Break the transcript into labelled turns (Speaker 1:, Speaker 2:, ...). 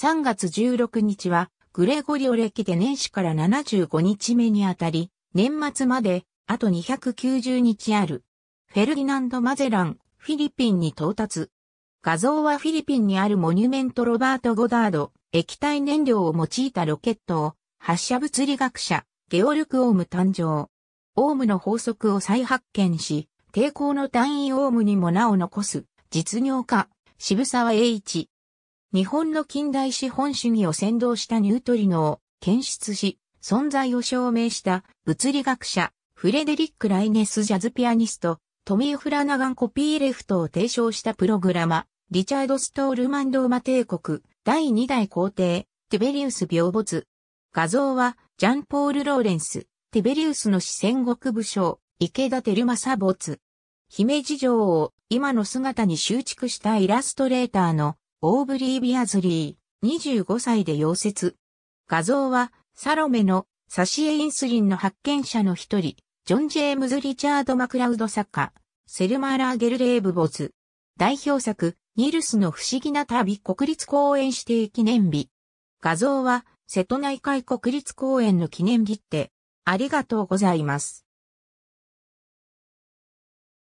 Speaker 1: 3月16日は、グレゴリオ歴
Speaker 2: で年始から75日目にあたり、年末まで、あと290日ある。フェルディナンド・マゼラン、フィリピンに到達。画像はフィリピンにあるモニュメントロバート・ゴダード、液体燃料を用いたロケットを、発射物理学者、ゲオルク・オウム誕生。オウムの法則を再発見し、抵抗の単位オウムにも名を残す、実業家、渋沢栄一、日本の近代資本主義を先導したニュートリノを検出し、存在を証明した物理学者、フレデリック・ライネス・ジャズピアニスト、トミー・フラナガン・コピーレフトを提唱したプログラマ、リチャード・ストールマンドーマ帝国、第2代皇帝、ティベリウス・病没。画像は、ジャンポール・ローレンス、ティベリウスの四戦国武将、池田照正没。姫路城を今の姿に修築したイラストレーターのオーブリー・ビアズリー、25歳で溶接。画像は、サロメのサシエインスリンの発見者の一人、ジョン・ジェームズ・リチャード・マクラウド作家、セルマーラー・ゲルレーブ・ボズ。代表作、ニルスの不思議な旅国立公園指定記念日。画像は、瀬戸内海国
Speaker 1: 立公園の記念日って、ありがとうございます。